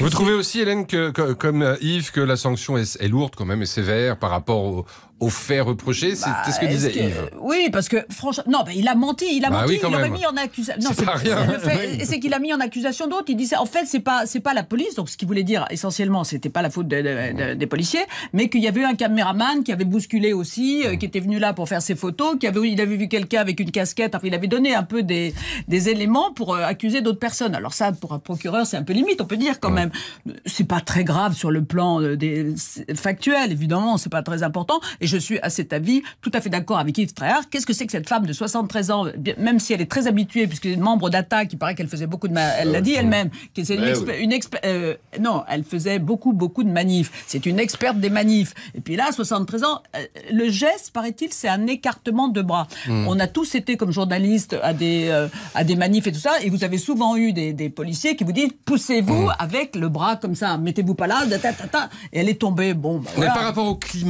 Vous trouvez aussi, Hélène, que, comme euh, Yves, que la sanction est, est, lourde quand même et sévère par rapport au, au fait reproché c'est bah, ce que disait Yves. Oui, parce que franchement, non, bah, il a menti, il a bah menti, il aurait mis en accusation. c'est C'est qu'il a mis en accusation d'autres. Il disait, en fait, c'est pas, c'est pas la police. Donc, ce qu'il voulait dire essentiellement, c'était pas la faute des policiers, mais qu'il y avait eu un caméraman qui avait bousculé aussi, euh, mmh. qui était venu là pour faire ses photos, qui avait, il avait vu quelqu'un avec une casquette. Enfin, il avait donné un peu des, des éléments pour euh, accuser d'autres personnes. Alors ça, pour un procureur, c'est un peu limite, on peut dire quand mmh. même. C'est pas très grave sur le plan euh, des factuel, évidemment, c'est pas très important. Et je suis à cet avis tout à fait d'accord avec Yves Tréhard. Qu'est-ce que c'est que cette femme de 73 ans, même si elle est très habituée, puisqu'elle est membre d'ATA, qui paraît qu'elle faisait beaucoup de. manifs, Elle l'a dit elle-même. Une ben une euh, non, elle faisait beaucoup, beaucoup de manifs. C'est une experte des manifs. Et puis là, 73 ans, euh, le geste, paraît-il, c'est un écartement de bras. Hmm. On a tous été, comme journalistes, à des, euh, à des manifs et tout ça, et vous avez souvent eu des, policiers qui vous disent poussez-vous hmm. avec le bras comme ça, mettez-vous pas là, et elle est tombée. Bon, ben Mais par rapport au climat.